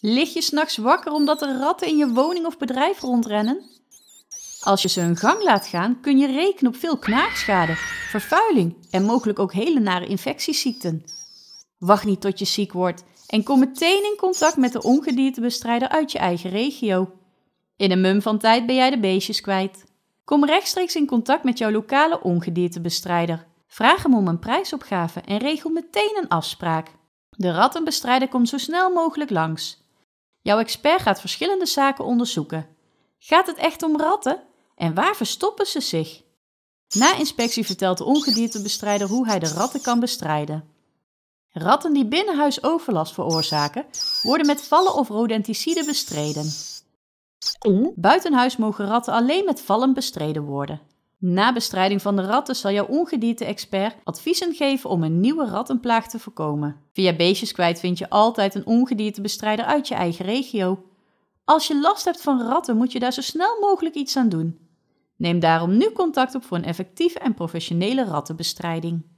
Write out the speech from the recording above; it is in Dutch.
Lig je s'nachts wakker omdat er ratten in je woning of bedrijf rondrennen? Als je ze hun gang laat gaan, kun je rekenen op veel knaagschade, vervuiling en mogelijk ook hele nare infectieziekten. Wacht niet tot je ziek wordt en kom meteen in contact met de ongediertebestrijder uit je eigen regio. In een mum van tijd ben jij de beestjes kwijt. Kom rechtstreeks in contact met jouw lokale ongediertebestrijder. Vraag hem om een prijsopgave en regel meteen een afspraak. De rattenbestrijder komt zo snel mogelijk langs. Jouw expert gaat verschillende zaken onderzoeken. Gaat het echt om ratten? En waar verstoppen ze zich? Na inspectie vertelt de ongediertebestrijder hoe hij de ratten kan bestrijden. Ratten die binnenhuis overlast veroorzaken, worden met vallen of rodenticide bestreden. Buitenhuis mogen ratten alleen met vallen bestreden worden. Na bestrijding van de ratten zal jouw ongedierte expert adviezen geven om een nieuwe rattenplaag te voorkomen. Via Beestjes kwijt vind je altijd een ongediertebestrijder uit je eigen regio. Als je last hebt van ratten, moet je daar zo snel mogelijk iets aan doen. Neem daarom nu contact op voor een effectieve en professionele rattenbestrijding.